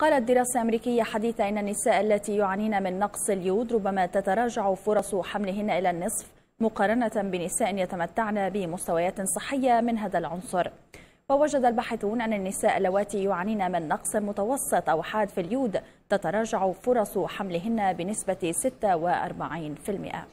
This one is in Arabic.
قالت دراسة أمريكية حديثة أن النساء التي يعانين من نقص اليود ربما تتراجع فرص حملهن إلى النصف مقارنة بنساء يتمتعن بمستويات صحية من هذا العنصر ووجد الباحثون أن النساء اللواتي يعانين من نقص متوسط أو حاد في اليود تتراجع فرص حملهن بنسبة 46%